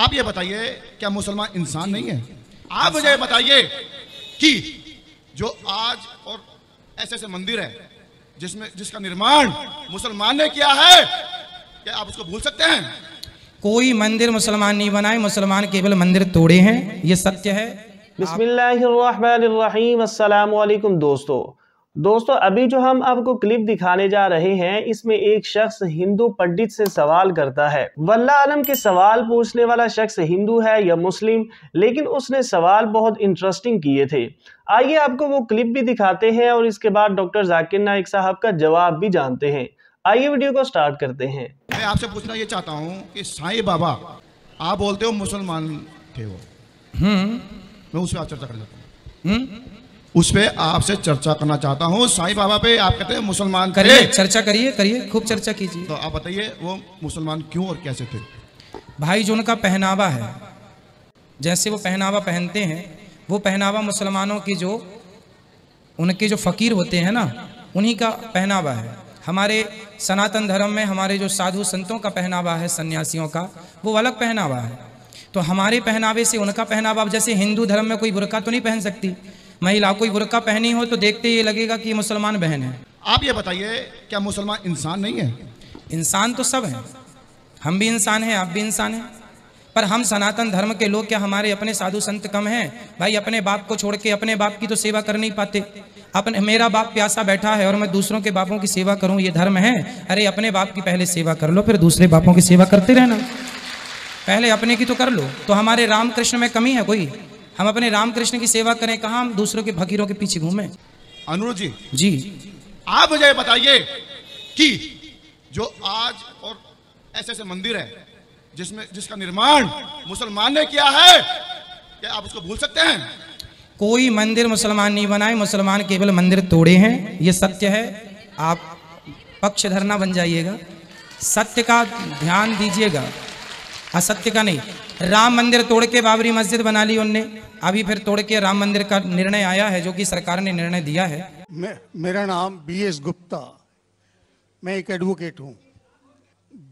आप ये बताइए क्या मुसलमान इंसान नहीं है आप मुझे बताइए कि जो आज और ऐसे ऐसे मंदिर है जिसमें जिसका निर्माण मुसलमान ने किया है क्या आप उसको भूल सकते हैं कोई मंदिर मुसलमान नहीं बनाए मुसलमान केवल मंदिर तोड़े हैं ये सत्य है बिस्मिल्लाहिर्रहमानिर्रहीम अस्सलाम वालेकुम दोस्तों दोस्तों अभी जो हम आपको क्लिप दिखाने जा रहे हैं इसमें एक शख्स हिंदू पंडित से सवाल करता है वल्ला आलम के सवाल पूछने वाला शख्स हिंदू है या मुस्लिम लेकिन उसने सवाल बहुत इंटरेस्टिंग किए थे आइए आपको वो क्लिप भी दिखाते हैं और इसके बाद डॉक्टर जाकिर नायक साहब का जवाब भी जानते हैं आइए वीडियो को स्टार्ट करते हैं मैं आपसे पूछना ये चाहता हूँ कि साई बाबा आप बोलते हो मुसलमान थे वो हम्म। मैं उस पर आप चर्चा करना चाहता हूँ हम्म। उस पर आपसे चर्चा करना चाहता हूँ साईं बाबा पे आप कहते हैं मुसलमान करिए चर्चा करिए करिए खूब चर्चा कीजिए तो आप बताइए वो मुसलमान क्यों और कैसे थे भाई जो उनका पहनावा है जैसे वो पहनावा पहनते हैं वो पहनावा मुसलमानों की जो उनके जो फ़कीर होते हैं ना उन्हीं का पहनावा है हमारे सनातन धर्म में हमारे जो साधु संतों का पहनावा है सन्यासियों का वो अलग पहनावा है तो हमारे पहनावे से उनका पहनावा जैसे हिंदू धर्म में कोई बुरका तो नहीं पहन सकती महिला कोई बुरका पहनी हो तो देखते ही लगेगा कि मुसलमान बहन है आप ये बताइए क्या मुसलमान इंसान नहीं है इंसान तो सब हैं हम भी इंसान हैं आप भी इंसान हैं पर हम सनातन धर्म के लोग क्या हमारे अपने साधु संत कम हैं भाई अपने बाप को छोड़ के अपने बाप की तो सेवा कर नहीं पाते अपने मेरा बाप प्यासा बैठा है और मैं दूसरों के बापों की सेवा करूं ये धर्म है अरे अपने बाप की पहले सेवा कर लो फिर दूसरे बापों की सेवा करते रहना पहले अपने की तो कर लो तो हमारे रामकृष्ण में कमी है कोई हम अपने रामकृष्ण की सेवा करें कहा हम दूसरों के फकीरों के पीछे घूमें अनुरोध जी जी आप मुझे बताइए कि जो आज और ऐसे ऐसे मंदिर है जिसमें जिसका निर्माण मुसलमान ने किया है क्या आप उसको भूल सकते हैं कोई मंदिर मुसलमान नहीं बनाए मुसलमान केवल मंदिर तोड़े हैं ये सत्य है आप पक्ष धरना बन जाइएगा सत्य का ध्यान दीजिएगा असत्य का नहीं राम मंदिर तोड़ के बाबरी मस्जिद बना ली उनने अभी फिर तोड़ के राम मंदिर का निर्णय आया है जो कि सरकार ने निर्णय दिया है मे, मेरा नाम बी एस गुप्ता मैं एक एडवोकेट हूँ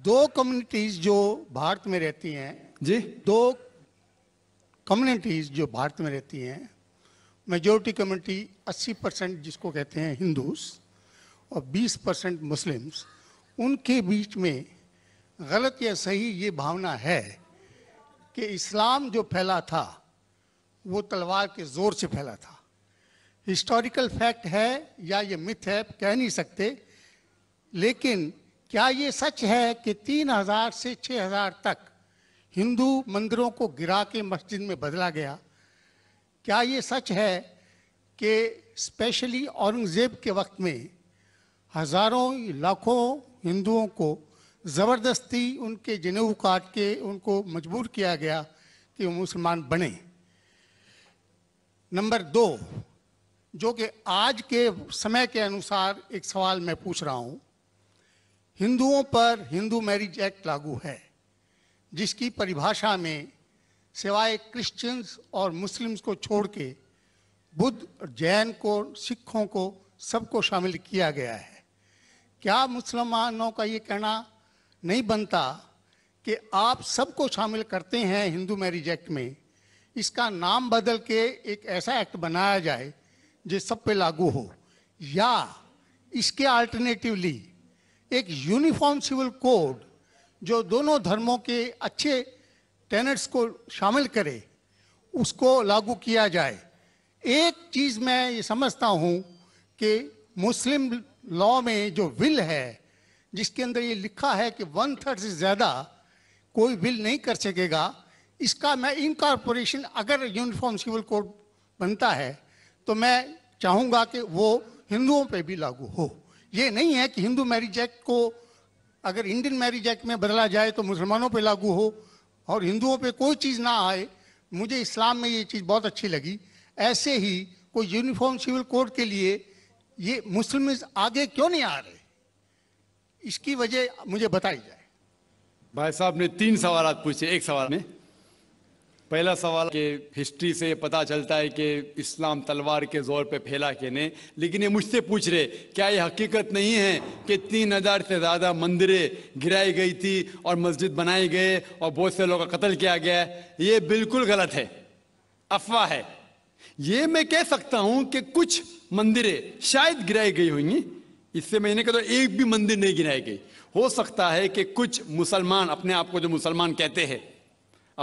दो कम्युनिटीज जो भारत में रहती हैं जी दो कम्युनिटीज जो भारत में रहती हैं मेजोरिटी कम्युनिटी 80 परसेंट जिसको कहते हैं हिंदूस और 20 परसेंट मुस्लिम्स उनके बीच में गलत या सही ये भावना है कि इस्लाम जो फैला था वो तलवार के ज़ोर से फैला था हिस्टोरिकल फैक्ट है या ये मिथ है कह नहीं सकते लेकिन क्या ये सच है कि 3000 से 6000 तक हिंदू मंदिरों को गिरा के मस्जिद में बदला गया क्या ये सच है कि स्पेशली औरंगज़ेब के वक्त में हज़ारों लाखों हिंदुओं को ज़बरदस्ती उनके जनेऊ काट के उनको मजबूर किया गया कि वो मुसलमान बने नंबर दो जो कि आज के समय के अनुसार एक सवाल मैं पूछ रहा हूँ हिंदुओं पर हिंदू मैरिज एक्ट लागू है जिसकी परिभाषा में सिवाय क्रिश्चियंस और मुस्लिम्स को छोड़ के बुद्ध जैन को सिखों को सबको शामिल किया गया है क्या मुसलमानों का ये कहना नहीं बनता कि आप सबको शामिल करते हैं हिंदू मैरिज एक्ट में इसका नाम बदल के एक ऐसा एक्ट बनाया जाए जो सब पे लागू हो या इसके अल्टरनेटिवली एक यूनिफॉर्म सिविल कोड जो दोनों धर्मों के अच्छे टेनेट्स को शामिल करे उसको लागू किया जाए एक चीज़ मैं ये समझता हूँ कि मुस्लिम लॉ में जो विल है जिसके अंदर ये लिखा है कि वन थर्ड से ज़्यादा कोई बिल नहीं कर सकेगा इसका मैं इनकॉर्पोरेशन अगर यूनिफॉर्म सिविल कोड बनता है तो मैं चाहूँगा कि वो हिंदुओं पे भी लागू हो ये नहीं है कि हिंदू मैरिज एक्ट को अगर इंडियन मैरिज एक्ट में बदला जाए तो मुसलमानों पे लागू हो और हिंदुओं पे कोई चीज़ ना आए मुझे इस्लाम में ये चीज़ बहुत अच्छी लगी ऐसे ही कोई यूनिफॉर्म सिविल कोड के लिए ये मुस्लिम आगे क्यों नहीं आ रहे इसकी वजह मुझे बताई जाए भाई साहब ने तीन सवाल पूछे एक सवाल में पहला सवाल के हिस्ट्री से पता चलता है कि इस्लाम तलवार के जोर पे फैला के ने लेकिन ये मुझसे पूछ रहे क्या ये हकीकत नहीं है कि तीन हज़ार से ज़्यादा मंदिरें गिराई गई थी और मस्जिद बनाए गए और बहुत से लोगों का कत्ल किया गया ये बिल्कुल गलत है अफवाह है ये मैं कह सकता हूँ कि कुछ मंदिरें शायद गिराई गई होंगी इससे मैंने कहा तो एक भी मंदिर नहीं गिनाई गई हो सकता है कि कुछ मुसलमान अपने आप को जो मुसलमान कहते हैं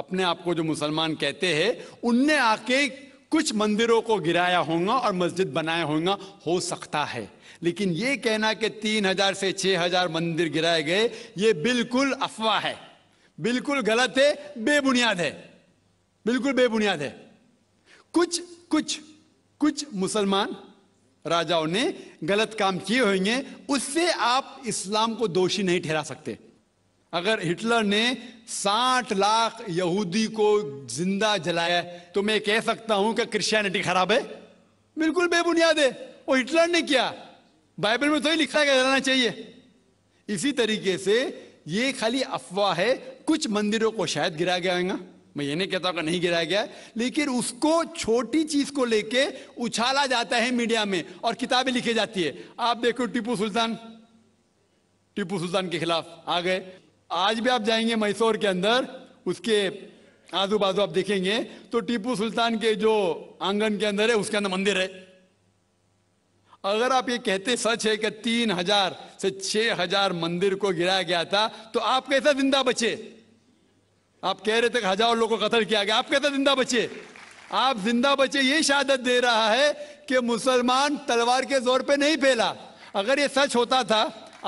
अपने आप को जो मुसलमान कहते हैं उनने आके कुछ मंदिरों को गिराया होगा और मस्जिद बनाया होगा हो सकता है लेकिन ये कहना कि तीन हजार से छह हजार मंदिर गिराए गए ये बिल्कुल अफवाह है बिल्कुल गलत है बेबुनियाद है बिल्कुल बेबुनियाद है कुछ कुछ कुछ मुसलमान राजाओं ने गलत काम किए होंगे उससे आप इस्लाम को दोषी नहीं ठहरा सकते अगर हिटलर ने 60 लाख यहूदी को जिंदा जलाया तो मैं कह सकता हूं कि क्रिश्चियनिटी खराब है बिल्कुल बेबुनियाद है और हिटलर ने किया बाइबल में तो ही लिखा गया जाना चाहिए इसी तरीके से ये खाली अफवाह है कुछ मंदिरों को शायद गिरा गया होगा मैं ये नहीं कहता कि नहीं गिराया गया लेकिन उसको छोटी चीज को लेके उछाला जाता है मीडिया में और किताबें लिखी जाती है आप देखो टीपू सुल्तान टीपू सुल्तान के खिलाफ आ गए आज भी आप जाएंगे मैसूर के अंदर उसके आजू बाजू आप देखेंगे तो टीपू सुल्तान के जो आंगन के अंदर है उसके अंदर मंदिर है अगर आप ये कहते सच है कि तीन हजार से छह हजार मंदिर को गिराया गया था तो आप कैसा जिंदा बचे आप कह रहे थे कि हजारों लोगों को कतल किया गया आप कहते जिंदा बचे आप जिंदा बचे ये शहादत दे रहा है कि मुसलमान तलवार के जोर पे नहीं फैला अगर ये सच होता था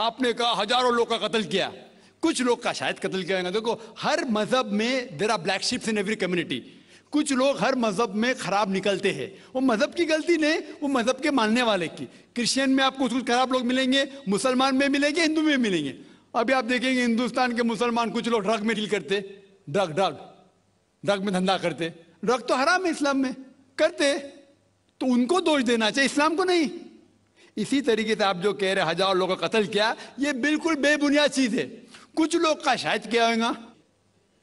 आपने कहा हजारों लोग का कत्ल किया कुछ लोग का शायद कत्ल किया गया देखो हर मजहब में there are black sheeps in every community कुछ लोग हर मजहब में खराब निकलते हैं वो मजहब की गलती नहीं वो मजहब के मानने वाले की क्रिश्चियन में आपको कुछ खराब लोग मिलेंगे मुसलमान में मिलेंगे हिंदू में मिलेंगे अभी आप देखेंगे हिंदुस्तान के मुसलमान कुछ लोग ड्रग में डील करते ड्रग ड्रग ड्रग में धंधा करते ड्रग तो हराम है इस्लाम में करते तो उनको दोष देना चाहिए इस्लाम को नहीं इसी तरीके से आप जो कह रहे हजारों लोगों का कत्ल किया ये बिल्कुल बेबुनियाद चीज़ है कुछ लोग का शायद क्या होगा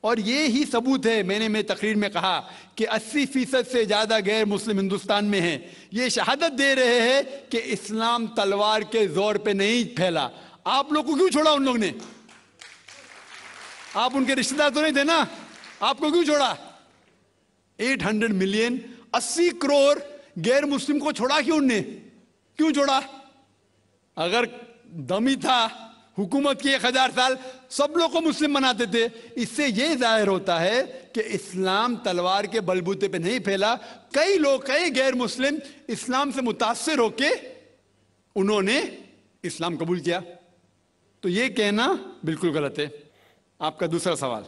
और ये ही सबूत है मैंने मेरी तकरीर में कहा कि 80 फीसद से ज़्यादा गैर मुस्लिम हिंदुस्तान में हैं ये शहादत दे रहे हैं कि इस्लाम तलवार के जोर पे नहीं फैला आप लोग को क्यों छोड़ा उन लोग ने आप उनके रिश्तेदार तो नहीं थे ना आपको क्यों छोड़ा 800 मिलियन 80 करोड़ गैर मुस्लिम को छोड़ा क्यों उनने क्यों छोड़ा अगर दमी था हुकूमत की एक हजार साल सब लोग को मुस्लिम बनाते थे इससे यह जाहिर होता है कि इस्लाम तलवार के बलबूते पे नहीं फैला कई लोग कई गैर मुस्लिम इस्लाम से मुतासर होके उन्होंने इस्लाम कबूल किया तो ये कहना बिल्कुल गलत है आपका दूसरा सवाल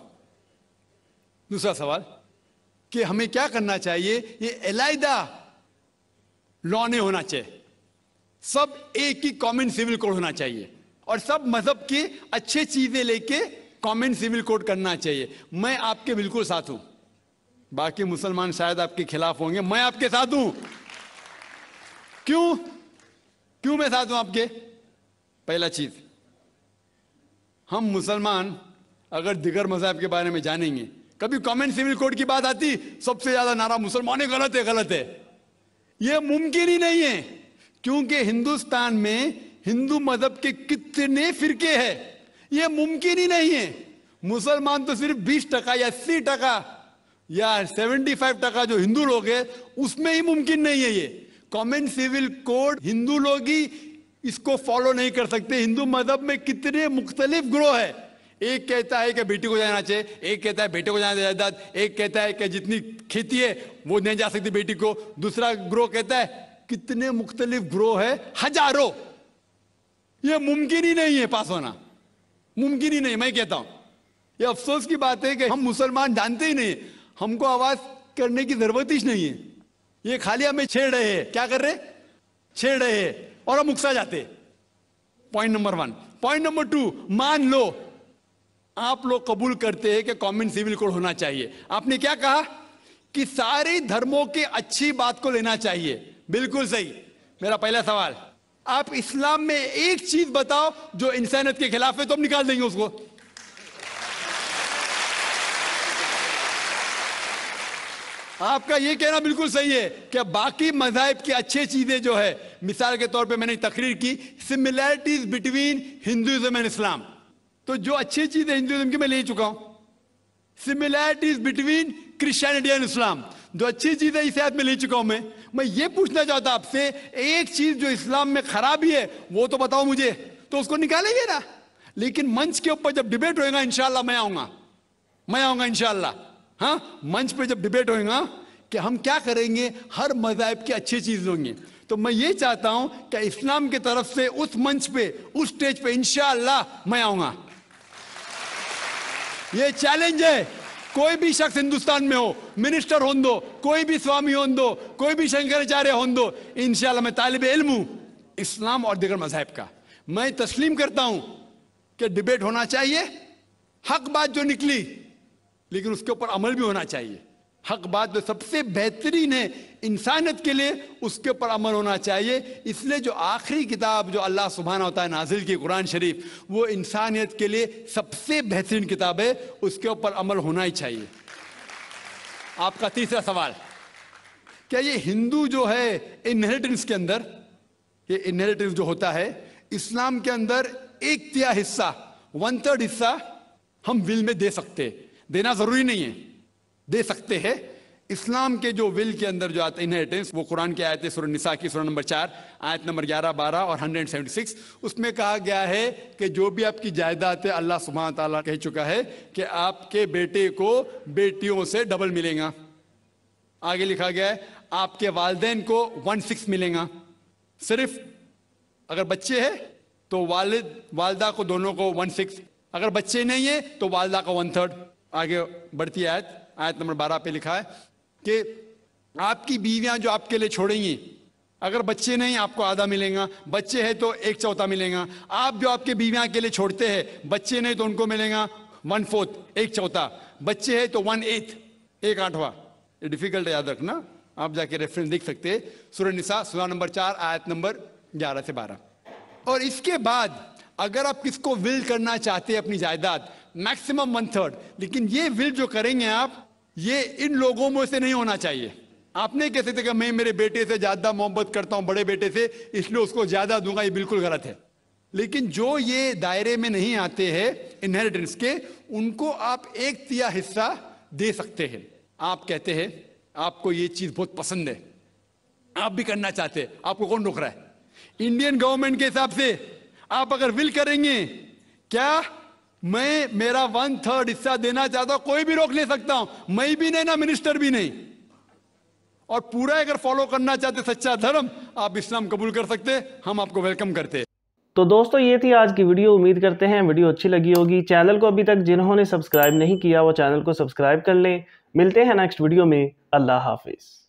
दूसरा सवाल कि हमें क्या करना चाहिए ये लॉ लॉने होना चाहिए सब एक ही कॉमन सिविल कोड होना चाहिए और सब मजहब की अच्छे चीजें लेके कॉमन सिविल कोड करना चाहिए मैं आपके बिल्कुल साथ हूं बाकी मुसलमान शायद आपके खिलाफ होंगे मैं आपके साथ हूं क्यों क्यों मैं साथ हूं आपके पहला चीज हम मुसलमान अगर दिगर मजहब के बारे में जानेंगे कभी कॉमन सिविल कोड की बात आती सबसे ज्यादा नारा मुसलमान गलत है गलत है यह मुमकिन ही नहीं है क्योंकि हिंदुस्तान में हिंदू मजहब के कितने फिरके हैं यह मुमकिन ही नहीं है मुसलमान तो सिर्फ बीस टका या अस्सी टका या सेवेंटी फाइव टका जो हिंदू लोग है उसमें ही मुमकिन नहीं है ये कॉमन सिविल कोड हिंदू लोग ही इसको फॉलो नहीं कर सकते हिंदू मजहब में कितने मुख्तलिफ ग्रोह है एक कहता है कि बेटी को जाना चाहिए एक कहता है बेटे को जाना जायदाद एक कहता है कि जितनी खेती है वो नहीं जा सकती बेटी को दूसरा ग्रोह कहता है कितने मुख्तलिफ ग्रोह है हजारों ये मुमकिन ही नहीं है पास होना मुमकिन ही नहीं मैं कहता हूं ये अफसोस की बात है कि हम मुसलमान जानते ही नहीं हमको आवाज करने की जरूरत ही नहीं है ये खाली हमें छेड़ रहे हैं क्या कर रहे छेड़ रहे हैं और हम उकसा जाते point number one point number two मान लो आप लोग कबूल करते हैं कि कॉमन सिविल कोड होना चाहिए आपने क्या कहा कि सारे धर्मों की अच्छी बात को लेना चाहिए बिल्कुल सही मेरा पहला सवाल आप इस्लाम में एक चीज बताओ जो इंसानियत के खिलाफ है तो हम निकाल देंगे उसको आपका यह कहना बिल्कुल सही है कि बाकी मजाहब की अच्छी चीज़ें जो है मिसाल के तौर पे मैंने तकरीर की similarities between Hinduism and Islam तो जो अच्छी चीज है हिंदुइज्म की मैं ले चुका हूं similarities between Christianity and Islam जो अच्छी चीज है इसे में ले चुका हूं मैं मैं ये पूछना चाहता आपसे एक चीज जो इस्लाम में खराबी है वो तो बताओ मुझे तो उसको निकालेंगे ना लेकिन मंच के ऊपर जब डिबेट होएगा इंशाला मैं आऊंगा मैं आऊंगा इंशाला हाँ मंच पे जब डिबेट होएगा कि हम क्या करेंगे हर मजाहब की अच्छी चीज होंगी तो मैं ये चाहता हूं कि इस्लाम की तरफ से उस मंच पे उस स्टेज पे इंशाला मैं आऊंगा ये चैलेंज है कोई भी शख्स हिंदुस्तान में हो मिनिस्टर हों दो कोई भी स्वामी हों दो कोई भी शंकराचार्य हों दो इन मैं तालब इलम हूँ इस्लाम और दिगर मजहब का मैं तस्लीम करता हूँ कि डिबेट होना चाहिए हक बात जो निकली लेकिन उसके ऊपर अमल भी होना चाहिए हक बात जो सबसे बेहतरीन है इंसानियत के लिए उसके ऊपर अमल होना चाहिए इसलिए जो आखिरी किताब जो अल्लाह सुबहाना होता है नाजिल की कुरान शरीफ वो इंसानियत के लिए सबसे बेहतरीन किताब है उसके ऊपर अमल होना ही चाहिए आपका तीसरा सवाल क्या ये हिंदू जो है इनहेरिटेंस के अंदर ये इनहेरिटेंस जो होता है इस्लाम के अंदर एक तिया हिस्सा वन थर्ड हिस्सा हम विल में दे सकते देना जरूरी नहीं है दे सकते हैं इस्लाम के जो विल के अंदर जो आते इनहेरिटेंस वो कुरान के आयत सुर निसा की सुर नंबर चार आयत नंबर ग्यारह बारह और हंड्रेड सेवेंटी सिक्स उसमें कहा गया है कि जो भी आपकी जायदाद है अल्लाह सुबह तला कह चुका है कि आपके बेटे को बेटियों से डबल मिलेगा आगे लिखा गया है आपके वालदेन को वन सिक्स मिलेगा सिर्फ अगर बच्चे हैं तो वालिद वालदा को दोनों को वन सिक्स अगर बच्चे नहीं है तो वालदा का वन थर्ड आगे बढ़ती आयत आयत नंबर बारह पे लिखा है कि आपकी बीवियां जो आपके लिए छोड़ेंगी अगर बच्चे नहीं आपको आधा मिलेगा बच्चे हैं तो एक चौथा मिलेगा आप जो आपके बीवियां के लिए छोड़ते हैं बच्चे नहीं तो उनको मिलेगा वन फोर्थ एक चौथा बच्चे हैं तो वन एथ एक आठवा ये डिफिकल्ट याद रखना आप जाके रेफरेंस देख सकते हैं सूर्य निशा सुधा नंबर चार आयत नंबर ग्यारह से बारह और इसके बाद अगर आप किसको विल करना चाहते हैं अपनी जायदाद मैक्सिमम वन थर्ड लेकिन ये विल जो करेंगे आप ये इन लोगों में से नहीं होना चाहिए आप नहीं कह सकते कि मैं मेरे बेटे से ज्यादा मोहब्बत करता हूं बड़े बेटे से इसलिए उसको ज्यादा दूंगा ये बिल्कुल गलत है लेकिन जो ये दायरे में नहीं आते हैं इनहेरिटेंस के उनको आप एक तिया हिस्सा दे सकते हैं आप कहते हैं आपको ये चीज बहुत पसंद है आप भी करना चाहते हैं आपको कौन रोक रहा है इंडियन गवर्नमेंट के हिसाब से आप अगर विल करेंगे क्या मैं मेरा वन थर्ड हिस्सा देना चाहता हूं कोई भी रोक ले सकता हूं मैं भी नहीं ना मिनिस्टर भी नहीं और पूरा अगर फॉलो करना चाहते सच्चा धर्म आप इस्लाम कबूल कर सकते हम आपको वेलकम करते तो दोस्तों ये थी आज की वीडियो उम्मीद करते हैं वीडियो अच्छी लगी होगी चैनल को अभी तक जिन्होंने सब्सक्राइब नहीं किया वो चैनल को सब्सक्राइब कर लें मिलते हैं नेक्स्ट वीडियो में अल्लाह हाफिज़